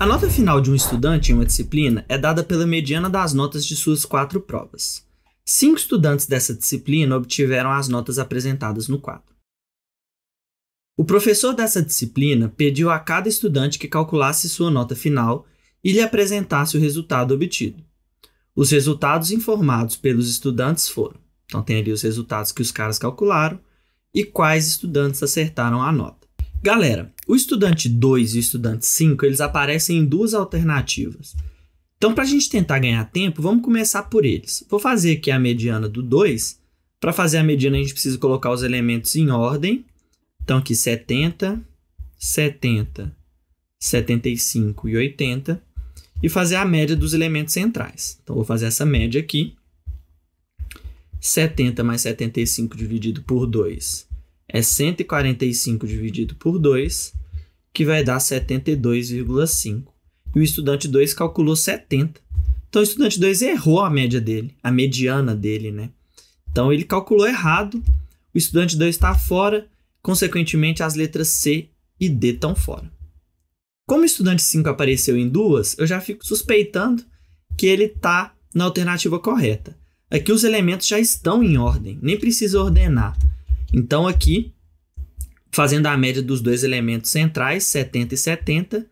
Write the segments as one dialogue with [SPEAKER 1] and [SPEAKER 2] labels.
[SPEAKER 1] A nota final de um estudante em uma disciplina é dada pela mediana das notas de suas quatro provas. Cinco estudantes dessa disciplina obtiveram as notas apresentadas no quadro. O professor dessa disciplina pediu a cada estudante que calculasse sua nota final e lhe apresentasse o resultado obtido. Os resultados informados pelos estudantes foram. Então, tem ali os resultados que os caras calcularam e quais estudantes acertaram a nota. Galera, o estudante 2 e o estudante 5, eles aparecem em duas alternativas. Então, para a gente tentar ganhar tempo, vamos começar por eles. Vou fazer aqui a mediana do 2. Para fazer a mediana, a gente precisa colocar os elementos em ordem. Então, aqui 70, 70, 75 e 80. E fazer a média dos elementos centrais. Então, vou fazer essa média aqui. 70 mais 75 dividido por 2 é 145 dividido por 2, que vai dar 72,5. E o estudante 2 calculou 70. Então o estudante 2 errou a média dele, a mediana dele, né? Então ele calculou errado, o estudante 2 está fora, consequentemente as letras C e D estão fora. Como o estudante 5 apareceu em duas, eu já fico suspeitando que ele está na alternativa correta. Aqui os elementos já estão em ordem, nem precisa ordenar. Então aqui, fazendo a média dos dois elementos centrais, 70 e 70,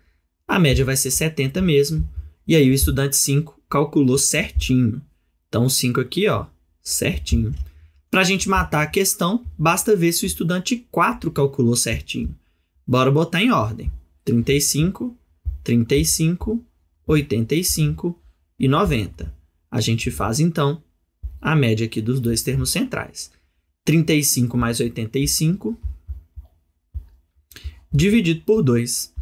[SPEAKER 1] a média vai ser 70 mesmo. E aí o estudante 5 calculou certinho. Então o 5 aqui, ó, certinho. Para a gente matar a questão, basta ver se o estudante 4 calculou certinho. Bora botar em ordem. 35, 35, 85 e 90. A gente faz então a média aqui dos dois termos centrais. 35 mais 85 dividido por 2.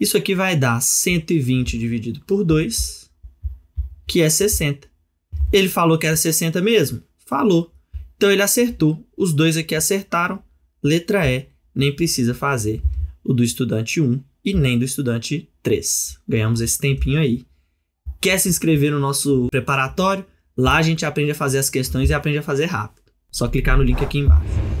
[SPEAKER 1] Isso aqui vai dar 120 dividido por 2, que é 60. Ele falou que era 60 mesmo? Falou. Então ele acertou. Os dois aqui acertaram. Letra E, nem precisa fazer o do estudante 1 e nem do estudante 3. Ganhamos esse tempinho aí. Quer se inscrever no nosso preparatório? Lá a gente aprende a fazer as questões e aprende a fazer rápido. Só clicar no link aqui embaixo.